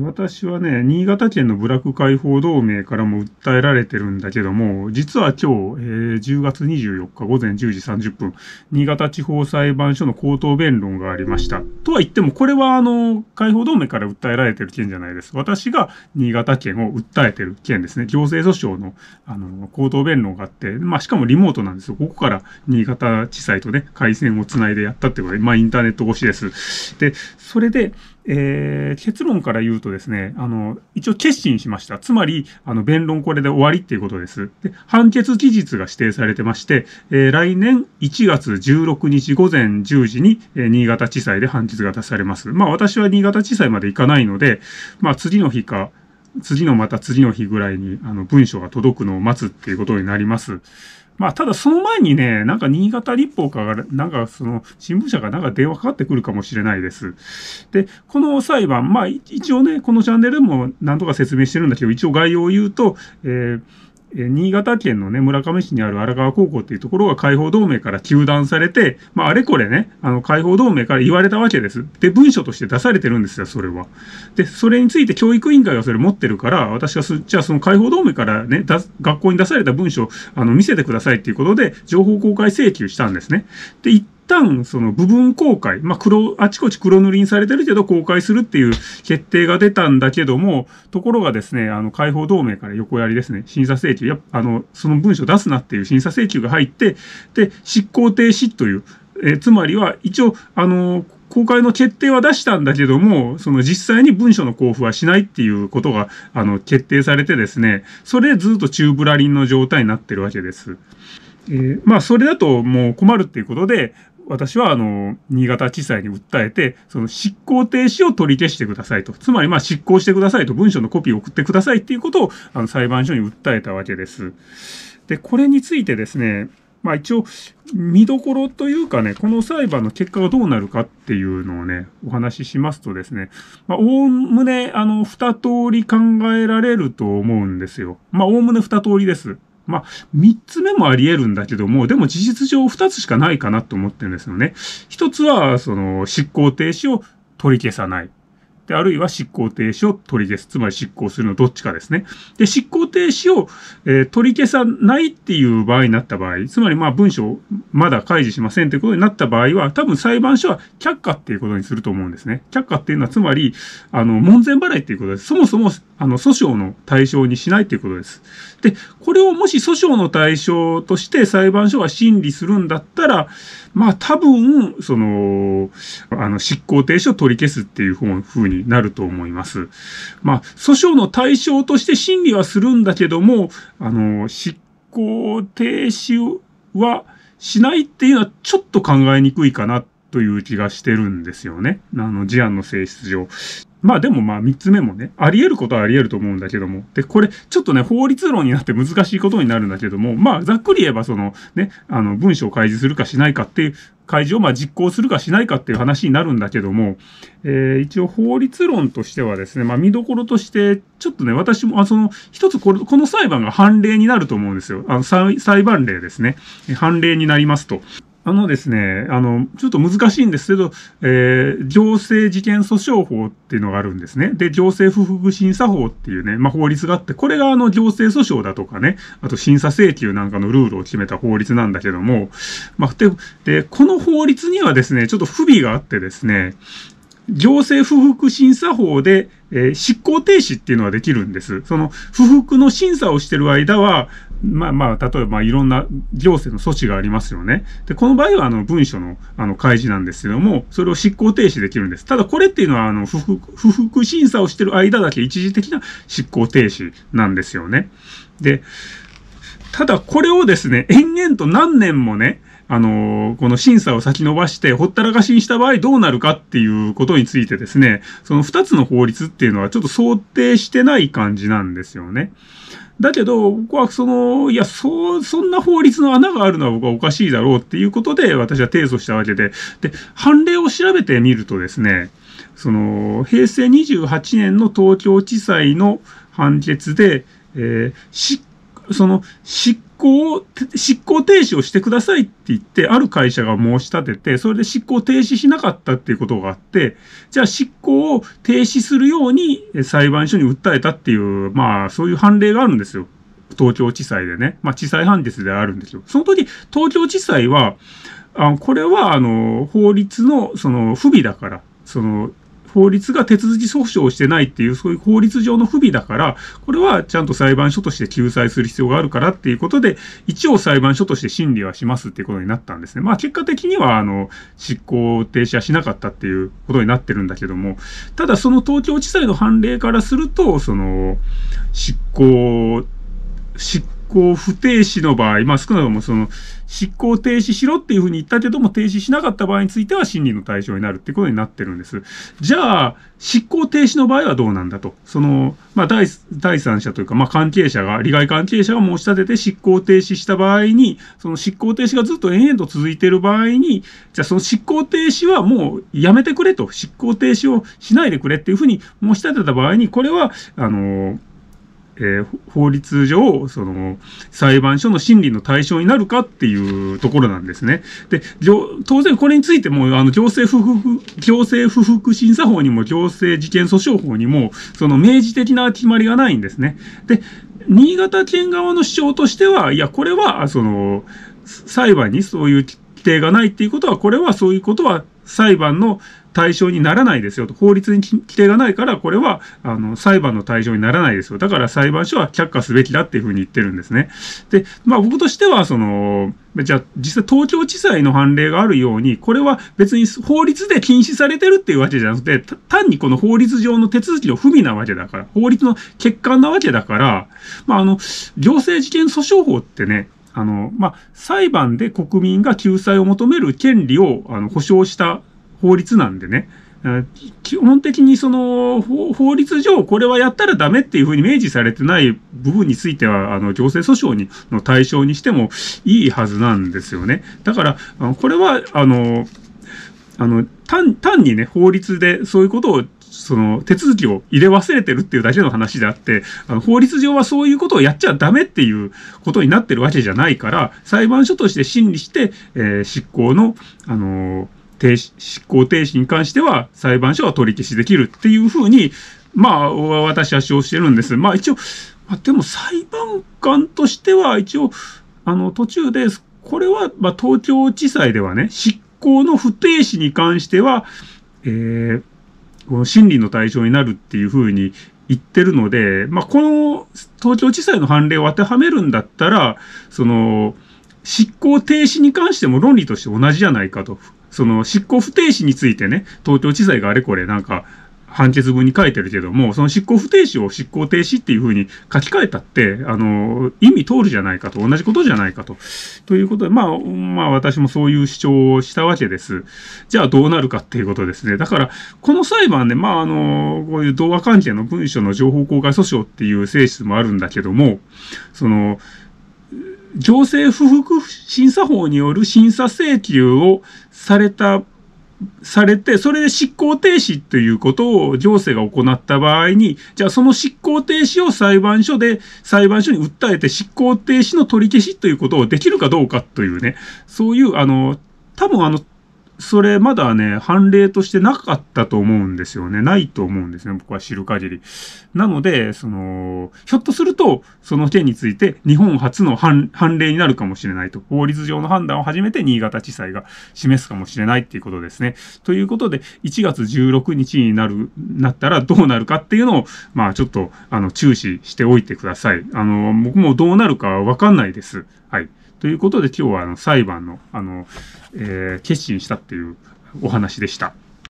私はね、新潟県の部落解放同盟からも訴えられてるんだけども、実は今日、えー、10月24日午前10時30分、新潟地方裁判所の口頭弁論がありました。とは言っても、これはあの、解放同盟から訴えられてる件じゃないです。私が新潟県を訴えてる件ですね。行政訴訟の、あの、口頭弁論があって、まあ、しかもリモートなんですよ。ここから新潟地裁とね、回線をつないでやったってことで、まあ、インターネット越しです。で、それで、えー、結論から言うとですね、あの、一応決心しました。つまり、あの、弁論これで終わりっていうことです。で、判決期日が指定されてまして、えー、来年1月16日午前10時に、えー、新潟地裁で判決が出されます。まあ、私は新潟地裁まで行かないので、まあ、次の日か、次のまた次の日ぐらいに、あの、文書が届くのを待つっていうことになります。まあ、ただその前にね、なんか新潟立法かが、なんかその新聞社がなんか電話かかってくるかもしれないです。で、この裁判、まあ一応ね、このチャンネルも何とか説明してるんだけど、一応概要を言うと、えー新潟県のね、村上市にある荒川高校っていうところが解放同盟から休断されて、まあ、あれこれね、あの、解放同盟から言われたわけです。で、文書として出されてるんですよ、それは。で、それについて教育委員会がそれ持ってるから、私はす、じゃあその解放同盟からね、学校に出された文書、あの、見せてくださいっていうことで、情報公開請求したんですね。で、旦その部分公開、まあ、黒、あちこち黒塗りにされてるけど公開するっていう決定が出たんだけども、ところがですね、あの、解放同盟から横やりですね、審査請求、や、あの、その文書出すなっていう審査請求が入って、で、執行停止という、えー、つまりは一応、あのー、公開の決定は出したんだけども、その実際に文書の交付はしないっていうことが、あの、決定されてですね、それでずっと中ブラリンの状態になってるわけです。えー、まあ、それだともう困るっていうことで、私は、あの、新潟地裁に訴えて、その執行停止を取り消してくださいと。つまり、まあ、執行してくださいと、文書のコピーを送ってくださいっていうことを、あの、裁判所に訴えたわけです。で、これについてですね、まあ一応、見どころというかね、この裁判の結果がどうなるかっていうのをね、お話ししますとですね、まあ、おおむね、あの、二通り考えられると思うんですよ。まあ、おおむね二通りです。まあ、3つ目もあり得るんだけども、でも事実上2つしかないかなと思ってるんですよね。1つは、その、執行停止を取り消さない。で、あるいは執行停止を取り消す。つまり執行するのどっちかですね。で、執行停止を、えー、取り消さないっていう場合になった場合、つまりまあ文書をまだ開示しませんということになった場合は、多分裁判所は却下っていうことにすると思うんですね。却下っていうのはつまり、あの、門前払いっていうことです。そもそも、あの、訴訟の対象にしないっていうことです。で、これをもし訴訟の対象として裁判所が審理するんだったら、まあ多分、その、あの、執行停止を取り消すっていうふうにになると思います。まあ、訴訟の対象として審理はするんだけども、あの、執行停止はしないっていうのはちょっと考えにくいかなという気がしてるんですよね。あの、事案の性質上。まあでもまあ三つ目もね、あり得ることはあり得ると思うんだけども。で、これちょっとね、法律論になって難しいことになるんだけども、まあざっくり言えばそのね、あの文書を開示するかしないかっていう、開示をま実行するかしないかっていう話になるんだけども、えー、一応法律論としてはですね、まあ見どころとして、ちょっとね、私も、あその、一つこれ、この裁判が判例になると思うんですよ。あの、裁判例ですね。判例になりますと。あのですね、あの、ちょっと難しいんですけど、えー、行政事件訴訟法っていうのがあるんですね。で、行政不服審査法っていうね、まあ、法律があって、これがあの、行政訴訟だとかね、あと審査請求なんかのルールを決めた法律なんだけども、まあ、で、でこの法律にはですね、ちょっと不備があってですね、行政不服審査法で、えー、執行停止っていうのはできるんです。その不服の審査をしてる間は、まあまあ、例えばいろんな行政の措置がありますよね。で、この場合はあの文書のあの開示なんですけども、それを執行停止できるんです。ただこれっていうのはあの不服、不服審査をしてる間だけ一時的な執行停止なんですよね。で、ただこれをですね、延々と何年もね、あの、この審査を先延ばしてほったらかしにした場合どうなるかっていうことについてですね、その二つの法律っていうのはちょっと想定してない感じなんですよね。だけど、僕はその、いや、そう、そんな法律の穴があるのは僕はおかしいだろうっていうことで私は提訴したわけで、で、判例を調べてみるとですね、その、平成28年の東京地裁の判決で、えー、し、その、執行を、執行停止をしてくださいって言って、ある会社が申し立てて、それで執行停止しなかったっていうことがあって、じゃあ執行を停止するように裁判所に訴えたっていう、まあ、そういう判例があるんですよ。東京地裁でね。まあ、地裁判決であるんですよ。その時、東京地裁は、あこれは、あの、法律の、その、不備だから、その、法律が手続き訴訟をしてないっていう、そういう法律上の不備だから、これはちゃんと裁判所として救済する必要があるからっていうことで、一応裁判所として審理はしますっていうことになったんですね。まあ結果的には、あの、執行停止はしなかったっていうことになってるんだけども、ただその東京地裁の判例からすると、その、執行、執行行不停止の場合、まあ少なくともその執行停止しろっていうふうに言ったけども停止しなかった場合については審理の対象になるっていうことになってるんです。じゃあ、執行停止の場合はどうなんだと。その、まあ第第三者というか、まあ関係者が、利害関係者が申し立てて執行停止した場合に、その執行停止がずっと延々と続いている場合に、じゃあその執行停止はもうやめてくれと、執行停止をしないでくれっていうふうに申し立てた場合に、これは、あの、えー、法律上、その、裁判所の審理の対象になるかっていうところなんですね。で、当然これについても、あの、強制不服、強制不服審査法にも、強制事件訴訟法にも、その明示的な決まりがないんですね。で、新潟県側の主張としては、いや、これは、その、裁判にそういう規定がないっていうことは、これはそういうことは裁判の対象にならないですよと、法律に規定がないから、これはあの裁判の対象にならないですよ。だから裁判所は却下すべきだっていうふうに言ってるんですね。で、まあ僕としては、その、じゃあ実際東京地裁の判例があるように、これは別に法律で禁止されてるっていうわけじゃなくて、単にこの法律上の手続きの不備なわけだから、法律の欠陥なわけだから、まああの、行政事件訴訟法ってね、あの、まあ、裁判で国民が救済を求める権利を、あの、保障した法律なんでね。基本的にその法律上これはやったらダメっていうふうに明示されてない部分についてはあの行政訴訟にの対象にしてもいいはずなんですよね。だからこれはあのあの単にね法律でそういうことをその手続きを入れ忘れてるっていうだけの話であって、あの法律上はそういうことをやっちゃダメっていうことになってるわけじゃないから、裁判所として審理して、えー、執行の、あのー執行停止に関しては裁判所は取り消しできるっていうふうに、まあ、私は主張してるんです。まあ一応、まあ、でも裁判官としては一応、あの途中で、これは、まあ、東京地裁ではね、執行の不停止に関しては、えー、この審理の対象になるっていうふうに言ってるので、まあ、この東京地裁の判例を当てはめるんだったら、その、執行停止に関しても論理として同じじゃないかと。その執行不停止についてね、東京地裁があれこれなんか、判決文に書いてるけども、その執行不停止を執行停止っていうふうに書き換えたって、あの、意味通るじゃないかと、同じことじゃないかと。ということで、まあ、まあ私もそういう主張をしたわけです。じゃあどうなるかっていうことですね。だから、この裁判ね、まああの、こういう童話関係の文書の情報公開訴訟っていう性質もあるんだけども、その、情勢不服審査法による審査請求をされた、されて、それで執行停止ということを情勢が行った場合に、じゃあその執行停止を裁判所で、裁判所に訴えて執行停止の取り消しということをできるかどうかというね、そういう、あの、多分あの、それまだね、判例としてなかったと思うんですよね。ないと思うんですね。僕は知る限り。なので、その、ひょっとすると、その件について日本初の判例になるかもしれないと。法律上の判断を初めて新潟地裁が示すかもしれないっていうことですね。ということで、1月16日になる、なったらどうなるかっていうのを、まあちょっと、あの、注視しておいてください。あの、僕もどうなるかわかんないです。はい。ということで今日はあの裁判のあの、えー、決心したっていうお話でした。